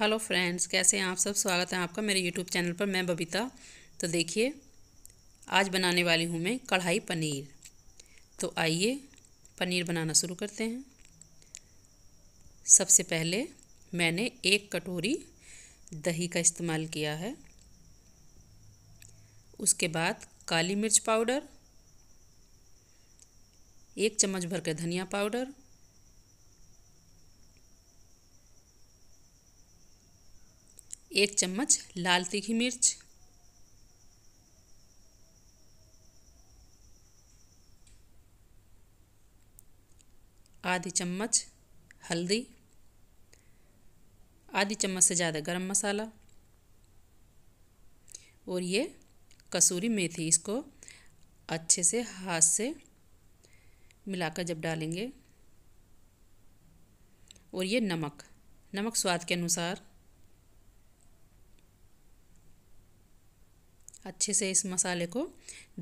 hello friends कैसे हैं आप सब स्वागत है आपका मेरे यूट्यूब चैनल पर मैं बबीता तो देखिए आज बनाने वाली हूँ मैं कढ़ाई पनीर तो आइए पनीर बनाना शुरू करते हैं सबसे पहले मैंने एक कटोरी दही का इस्तेमाल किया है उसके बाद काली मिर्च पाउडर एक चम्मच भर के धनिया पाउडर एक चम्मच लाल तीखी मिर्च आधी चम्मच हल्दी आधी चम्मच से ज़्यादा गरम मसाला और ये कसूरी मेथी इसको अच्छे से हाथ से मिलाकर जब डालेंगे और ये नमक नमक स्वाद के अनुसार अच्छे से इस मसाले को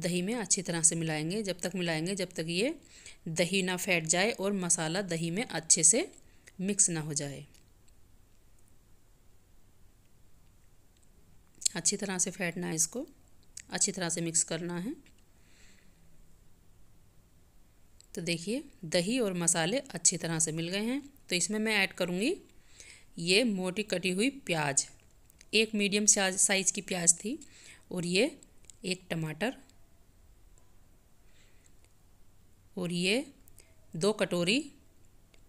दही में अच्छी तरह से मिलाएंगे जब तक मिलाएंगे जब तक ये दही ना फैट जाए और मसाला दही में अच्छे से मिक्स ना हो जाए अच्छी तरह से फैटना है इसको अच्छी तरह से मिक्स करना है तो देखिए दही और मसाले अच्छी तरह से मिल गए हैं तो इसमें मैं ऐड करूँगी ये मोटी कटी हुई प्याज एक मीडियम साइज़ की प्याज थी और ये एक टमाटर और ये दो कटोरी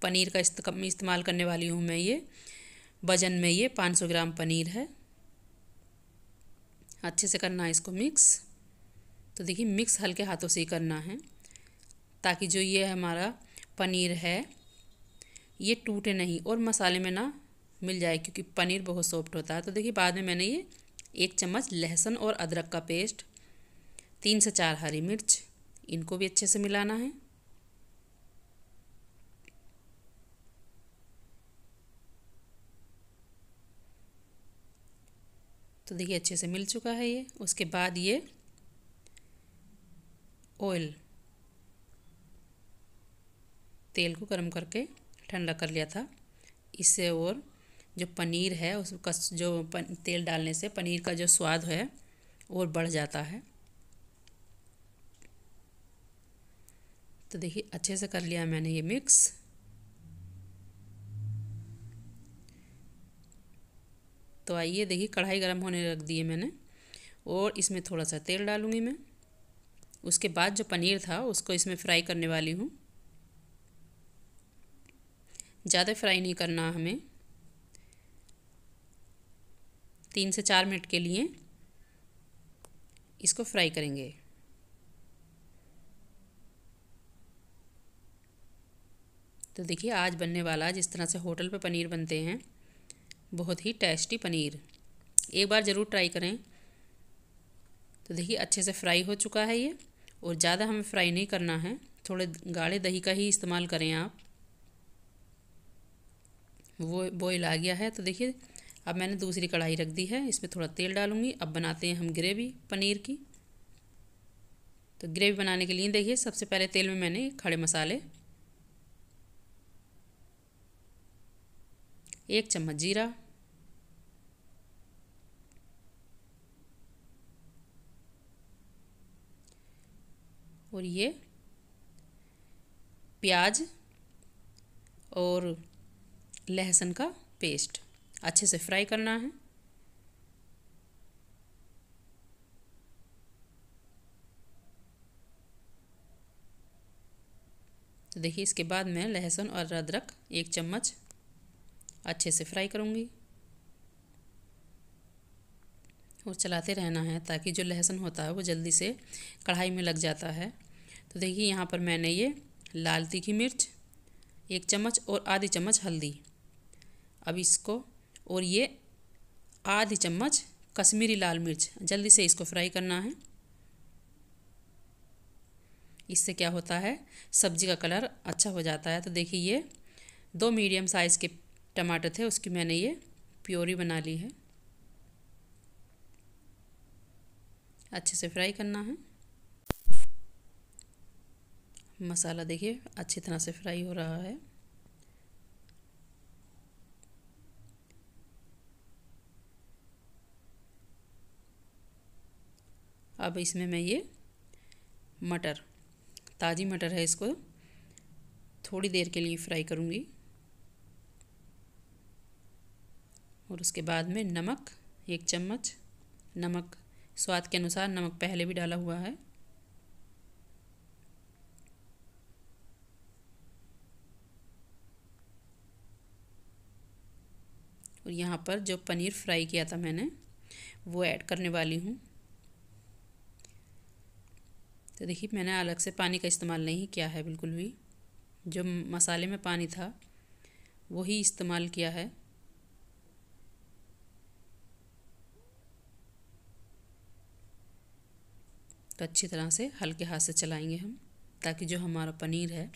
पनीर का इस्तेमाल करने वाली हूँ मैं ये वजन में ये 500 ग्राम पनीर है अच्छे से करना है इसको मिक्स तो देखिए मिक्स हल्के हाथों से ही करना है ताकि जो ये हमारा पनीर है ये टूटे नहीं और मसाले में ना मिल जाए क्योंकि पनीर बहुत सॉफ्ट होता है तो देखिए बाद में मैंने ये एक चम्मच लहसुन और अदरक का पेस्ट तीन से चार हरी मिर्च इनको भी अच्छे से मिलाना है तो देखिए अच्छे से मिल चुका है ये उसके बाद ये ऑयल तेल को गर्म करके ठंडा कर लिया था इससे और जो पनीर है उसका जो पन, तेल डालने से पनीर का जो स्वाद है वो बढ़ जाता है तो देखिए अच्छे से कर लिया मैंने ये मिक्स तो आइए देखिए कढ़ाई गर्म होने रख दिए मैंने और इसमें थोड़ा सा तेल डालूंगी मैं उसके बाद जो पनीर था उसको इसमें फ्राई करने वाली हूँ ज़्यादा फ्राई नहीं करना हमें तीन से चार मिनट के लिए इसको फ्राई करेंगे तो देखिए आज बनने वाला जिस तरह से होटल पे पनीर बनते हैं बहुत ही टेस्टी पनीर एक बार ज़रूर ट्राई करें तो देखिए अच्छे से फ्राई हो चुका है ये और ज़्यादा हमें फ्राई नहीं करना है थोड़े गाढ़े दही का ही इस्तेमाल करें आप वो बॉयल आ गया है तो देखिए अब मैंने दूसरी कढ़ाई रख दी है इसमें थोड़ा तेल डालूंगी अब बनाते हैं हम ग्रेवी पनीर की तो ग्रेवी बनाने के लिए देखिए सबसे पहले तेल में मैंने खड़े मसाले एक चम्मच जीरा और ये प्याज और लहसुन का पेस्ट अच्छे से फ्राई करना है तो देखिए इसके बाद मैं लहसुन और अदरक एक चम्मच अच्छे से फ्राई करूँगी और चलाते रहना है ताकि जो लहसुन होता है वो जल्दी से कढ़ाई में लग जाता है तो देखिए यहाँ पर मैंने ये लाल तीखी मिर्च एक चम्मच और आधी चम्मच हल्दी अब इसको और ये आधी चम्मच कश्मीरी लाल मिर्च जल्दी से इसको फ्राई करना है इससे क्या होता है सब्ज़ी का कलर अच्छा हो जाता है तो देखिए ये दो मीडियम साइज़ के टमाटर थे उसकी मैंने ये प्योरी बना ली है अच्छे से फ्राई करना है मसाला देखिए अच्छी तरह से फ्राई हो रहा है अब इसमें मैं ये मटर ताज़ी मटर है इसको थोड़ी देर के लिए फ्राई करूँगी और उसके बाद में नमक एक चम्मच नमक स्वाद के अनुसार नमक पहले भी डाला हुआ है और यहाँ पर जो पनीर फ्राई किया था मैंने वो ऐड करने वाली हूँ तो देखिए मैंने अलग से पानी का इस्तेमाल नहीं किया है बिल्कुल भी जो मसाले में पानी था वही इस्तेमाल किया है तो अच्छी तरह से हल्के हाथ से चलाएंगे हम ताकि जो हमारा पनीर है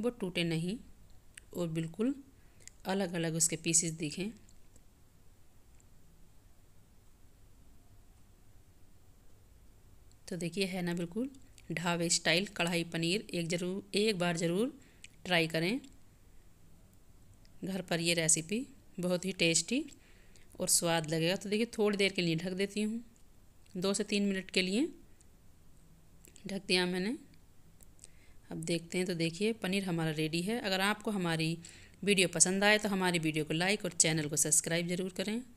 वो टूटे नहीं और बिल्कुल अलग अलग उसके पीसेस दिखें तो देखिए है ना बिल्कुल ढाबे स्टाइल कढ़ाई पनीर एक जरूर एक बार ज़रूर ट्राई करें घर पर ये रेसिपी बहुत ही टेस्टी और स्वाद लगेगा तो देखिए थोड़ी देर के लिए ढक देती हूँ दो से तीन मिनट के लिए ढक दिया मैंने अब देखते हैं तो देखिए पनीर हमारा रेडी है अगर आपको हमारी वीडियो पसंद आए तो हमारी वीडियो को लाइक और चैनल को सब्सक्राइब ज़रूर करें